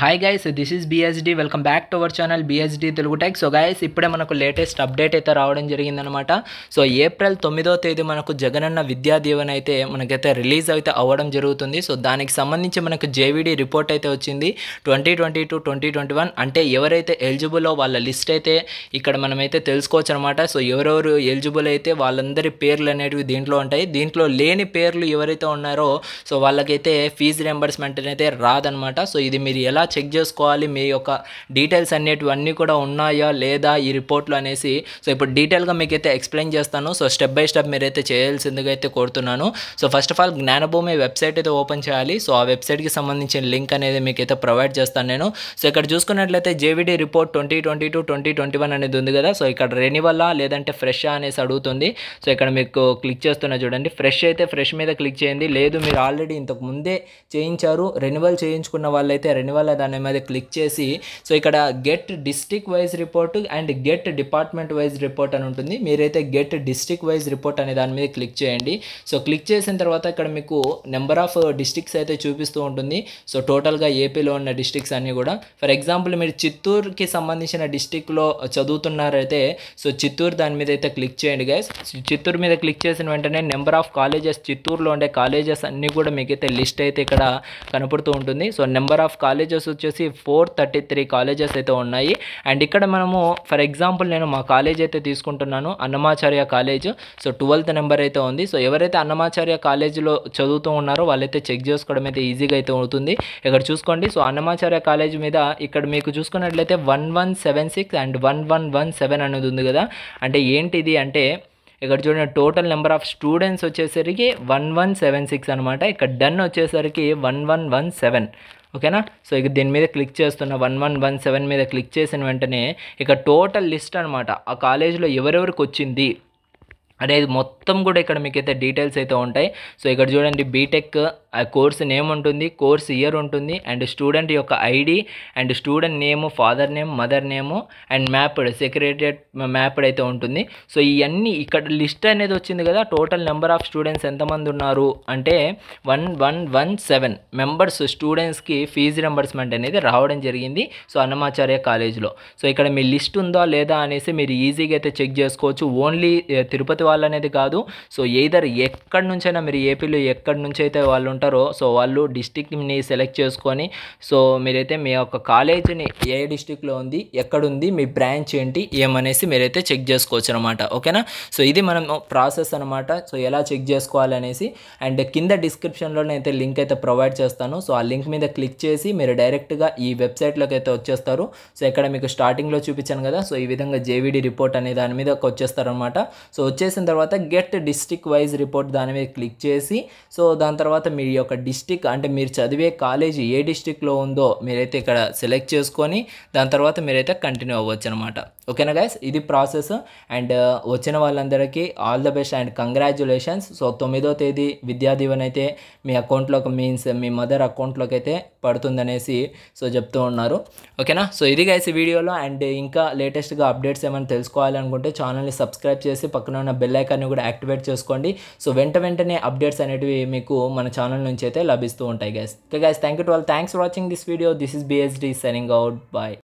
hi guys this is BSD welcome back to our channel BSD Telugu tech so guys ఇప్పుడే మనకు latest update అయితే రావడం జరిగిందనమాట so April తొమ్మిదో తేదీ మనకు జగనన్న విద్యా దీవెన అయితే మనకైతే రిలీజ్ అయితే అవ్వడం జరుగుతుంది సో దానికి సంబంధించి మనకు జేవిడి రిపోర్ట్ అయితే వచ్చింది twenty twenty two twenty twenty one అంటే ఎవరైతే ఎలిజిబుల్లో వాళ్ళ లిస్ట్ అయితే ఇక్కడ మనమైతే తెలుసుకోవచ్చు అనమాట సో ఎవరెవరు ఎలిజిబుల్ అయితే వాళ్ళందరి పేర్లు అనేటివి దీంట్లో ఉంటాయి దీంట్లో లేని పేర్లు ఎవరైతే ఉన్నారో సో వాళ్ళకైతే ఫీజు రెంబర్స్మెంట్ అయితే రాదనమాట సో ఇది మీరు ఎలా చెక్ చేసుకోవాలి మీ యొక్క డీటెయిల్స్ అనేటివన్నీ కూడా ఉన్నాయా లేదా ఈ రిపోర్ట్లు అనేసి సో ఇప్పుడు డీటెయిల్గా మీకు అయితే ఎక్స్ప్లెయిన్ చేస్తాను సో స్టెప్ బై స్టెప్ మీరైతే చేయాల్సిందిగా అయితే కోరుతున్నాను so first of all Jnanabhumi website అయితే ఓపెన్ చేయాలి సో ఆ వెబ్సైట్కి సంబంధించిన లింక్ అనేది మీకైతే ప్రొవైడ్ చేస్తాను నేను సో ఇక్కడ చూసుకున్నట్లయితే JVD report twenty twenty two twenty twenty one అనేది ఉంది కదా సో ఇక్కడ రెన్యువల్లా లేదంటే ఫ్రెష్ అనేసి అడుగుతుంది సో ఇక్కడ మీకు క్లిక్ చేస్తున్నా చూడండి ఫ్రెష్ అయితే ఫ్రెష్ మీద క్లిక్ చేయండి లేదు మీరు ఆల్రెడీ ఇంతకు ముందే చేయించారు రెన్యువల్ చేయించుకున్న వాళ్ళైతే రెన్యువల్ కావాలా దాని మీద క్లిక్ చేసి సో ఇక్కడ get district wise report and get department wise report అని ఉంటుంది మీరైతే గెట్ డిస్టిక్ వైజ్ రిపోర్ట్ అనే దాని మీద క్లిక్ చేయండి సో క్లిక్ చేసిన తర్వాత ఇక్కడ మీకు నెంబర్ ఆఫ్ డిస్టిక్స్ అయితే చూపిస్తూ ఉంటుంది సో టోటల్గా ఏపీలో ఉన్న డిస్టిక్స్ అన్నీ కూడా ఫర్ ఎగ్జాంపుల్ మీరు చిత్తూరుకి సంబంధించిన డిస్టిక్లో చదువుతున్నారైతే సో చిత్తూరు దాని మీద అయితే క్లిక్ చేయండి గైస్ చిత్తూరు మీద క్లిక్ చేసిన వెంటనే నెంబర్ ఆఫ్ కాలేజెస్ చిత్తూరులో ఉండే కాలేజెస్ అన్నీ కూడా మీకైతే లిస్ట్ అయితే ఇక్కడ కనపడుతూ ఉంటుంది so number of colleges colleges వచ్చేసి ఫోర్ థర్టీ త్రీ కాలేజెస్ అయితే ఉన్నాయి అండ్ ఇక్కడ మనము ఫర్ ఎగ్జాంపుల్ నేను మా కాలేజ్ అయితే తీసుకుంటున్నాను Annamacharya college so twelfth number అయితే ఉంది సో ఎవరైతే అన్నమాచార్య కాలేజీలో చదువుతూ ఉన్నారో వాళ్ళైతే చెక్ చేసుకోవడం అయితే ఈజీగా అయితే అవుతుంది ఇక్కడ చూసుకోండి సో అన్నమాచార్య కాలేజ్ మీద ఇక్కడ మీకు చూసుకున్నట్లయితే one one seven six and one one one seven అనేది ఉంది కదా అంటే ఏంటిది అంటే ఇక్కడ చూడండి టోటల్ నెంబర్ ఆఫ్ స్టూడెంట్స్ వచ్చేసరికి వన్ వన్ సెవెన్ సిక్స్ అనమాట ఇక్కడ డన్ వచ్చేసరికి వన్ వన్ వన్ సెవెన్ ఓకేనా సో ఇక దీని మీద క్లిక్ చేస్తున్న వన్ వన్ వన్ సెవెన్ మీద క్లిక్ చేసిన వెంటనే ఇక టోటల్ లిస్ట్ అనమాట ఆ కాలేజీలో ఎవరెవరికి వచ్చింది అనేది మొత్తం కూడా ఇక్కడ మీకు అయితే డీటెయిల్స్ అయితే ఉంటాయి సో ఇక్కడ చూడండి బీటెక్ కోర్స్ నేమ్ ఉంటుంది కోర్స్ ఇయర్ ఉంటుంది అండ్ స్టూడెంట్ యొక్క ID and student name father name mother name and mapped secretariat mapped అయితే ఉంటుంది సో ఇవన్నీ ఇక్కడ లిస్ట్ అనేది వచ్చింది కదా టోటల్ నెంబర్ ఆఫ్ స్టూడెంట్స్ ఎంతమంది ఉన్నారు అంటే one one one seven members స్టూడెంట్స్కి ఫీజు రెంబర్స్మెంట్ అనేది రావడం జరిగింది సో అన్నమాచార్య కాలేజ్లో సో ఇక్కడ మీ లిస్ట్ ఉందా లేదా అనేసి మీరు ఈజీగా అయితే చెక్ చేసుకోవచ్చు ఓన్లీ eh, తిరుపతి తిరుపతి వాళ్ళు అనేది కాదు సో ఎయిదర్ ఎక్కడి నుంచైనా మీరు ఏపీలో ఎక్కడి నుంచి అయితే వాళ్ళు ఉంటారో సో వాళ్ళు డిస్టిక్ని సెలెక్ట్ చేసుకొని సో మీరైతే మీ యొక్క కాలేజీని ఏ డిస్టిక్లో ఉంది ఎక్కడుంది మీ బ్రాంచ్ ఏంటి ఏమనేసి మీరైతే చెక్ చేసుకోవచ్చు అనమాట ఓకేనా సో ఇది మనం ప్రాసెస్ అనమాట సో ఎలా చెక్ చేసుకోవాలనేసి అండ్ కింద డిస్క్రిప్షన్లో అయితే లింక్ అయితే ప్రొవైడ్ చేస్తాను సో ఆ లింక్ మీద క్లిక్ చేసి మీరు డైరెక్ట్గా ఈ వెబ్సైట్లోకి అయితే వచ్చేస్తారు సో ఇక్కడ మీకు స్టార్టింగ్లో చూపించాను కదా సో ఈ విధంగా జేవీడీ రిపోర్ట్ అనే దాని మీద వచ్చేస్తారనమాట సో వచ్చేసి చేసిన తర్వాత గెట్ డిస్టిక్ వైజ్ రిపోర్ట్ దాని మీద క్లిక్ చేసి సో దాని తర్వాత మీ యొక్క డిస్టిక్ అంటే మీరు చదివే కాలేజీ ఏ డిస్టిక్లో ఉందో మీరైతే ఇక్కడ సెలెక్ట్ చేసుకొని దాని తర్వాత మీరైతే కంటిన్యూ అవ్వచ్చు అనమాట ఓకేనా గైస్ ఇది ప్రాసెస్ అండ్ uh, వచ్చిన వాళ్ళందరికీ all the best and congratulations so తొమ్మిదో తేదీ విద్యా దీవెన అయితే మీ అకౌంట్లోకి మీన్స్ మీ మదర్ అకౌంట్లోకి అయితే పడుతుందనేసి సో చెప్తూ ఉన్నారు ఓకేనా సో ఇది గైస్ వీడియోలో అండ్ ఇంకా లేటెస్ట్గా అప్డేట్స్ ఏమైనా తెలుసుకోవాలనుకుంటే ఛానల్ని సబ్స్క్రైబ్ చేసి పక్కన ఉన్న బెల్ ఐకాన్ని కూడా యాక్టివేట్ చేసుకోండి సో వెంట వెంటనే అప్డేట్స్ అనేటివి మీకు మన ఛానల్ నుంచి అయితే లభిస్తూ ఉంటాయి guys okay guys thank you to all thanks for watching this video this is BSD signing out bye